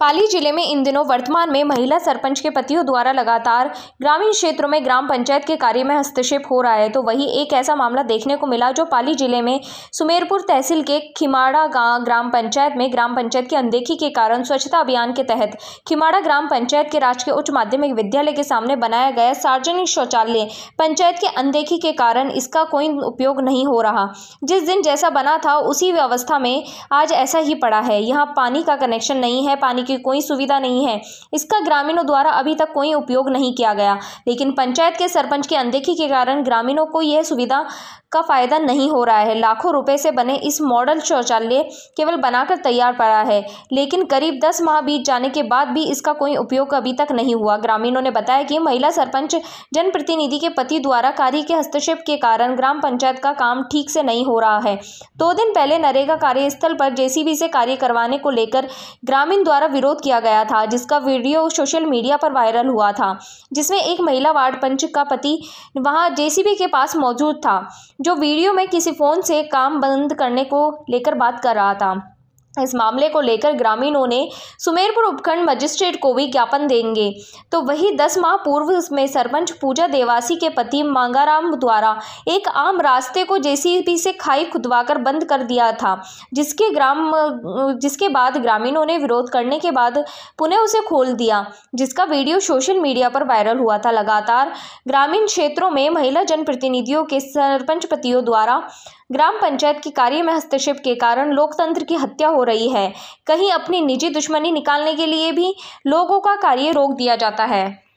पाली जिले में इन दिनों वर्तमान में महिला सरपंच के पतियों द्वारा लगातार ग्रामीण क्षेत्रों में ग्राम पंचायत के कार्य में हस्तक्षेप हो रहा है तो वही एक ऐसा मामला देखने को मिला जो पाली जिले में सुमेरपुर तहसील के खिमाड़ा ग्राम पंचायत में ग्राम पंचायत की अनदेखी के कारण स्वच्छता अभियान के तहत खिमाड़ा ग्राम पंचायत के राजकीय उच्च माध्यमिक विद्यालय के सामने बनाया गया सार्वजनिक शौचालय पंचायत की अनदेखी के कारण इसका कोई उपयोग नहीं हो रहा जिस दिन जैसा बना था उसी व्यवस्था में आज ऐसा ही पड़ा है यहाँ पानी का कनेक्शन नहीं है पानी की कोई सुविधा नहीं है इसका ग्रामीणों द्वारा अभी तक कोई उपयोग नहीं किया गया लेकिन पंचायत के सरपंच की अनदेखी के कारण ग्रामीणों को यह सुविधा का फायदा नहीं हो रहा है लाखों रुपए से बने इस मॉडल शौचालय केवल बनाकर तैयार पड़ा है लेकिन करीब दस माह बीत जाने के बाद भी इसका कोई उपयोग अभी तक नहीं हुआ ग्रामीणों ने बताया कि महिला सरपंच जनप्रतिनिधि के पति द्वारा कार्य के हस्तक्षेप के कारण ग्राम पंचायत का काम ठीक से नहीं हो रहा है दो तो दिन पहले नरेगा कार्यस्थल पर जेसीबी से कार्य करवाने को लेकर ग्रामीण द्वारा विरोध किया गया था जिसका वीडियो सोशल मीडिया पर वायरल हुआ था जिसमें एक महिला वार्ड पंच का पति वहां जेसीबी के पास मौजूद था जो वीडियो में किसी फ़ोन से काम बंद करने को लेकर बात कर रहा था इस मामले को लेकर ग्रामीणों ने सुमेरपुर उपखंड मजिस्ट्रेट को भी ज्ञापन देंगे तो वही दस माह पूर्व में सरपंच पूजा देवासी के पति मांगाराम द्वारा एक आम रास्ते को जेसीबी से खाई खुदवाकर बंद कर दिया था जिसके ग्राम जिसके बाद ग्रामीणों ने विरोध करने के बाद पुनः उसे खोल दिया जिसका वीडियो सोशल मीडिया पर वायरल हुआ था लगातार ग्रामीण क्षेत्रों में महिला जनप्रतिनिधियों के सरपंच पतियों द्वारा ग्राम पंचायत के कार्य में हस्तक्षेप के कारण लोकतंत्र की हत्या हो रही है कहीं अपनी निजी दुश्मनी निकालने के लिए भी लोगों का कार्य रोक दिया जाता है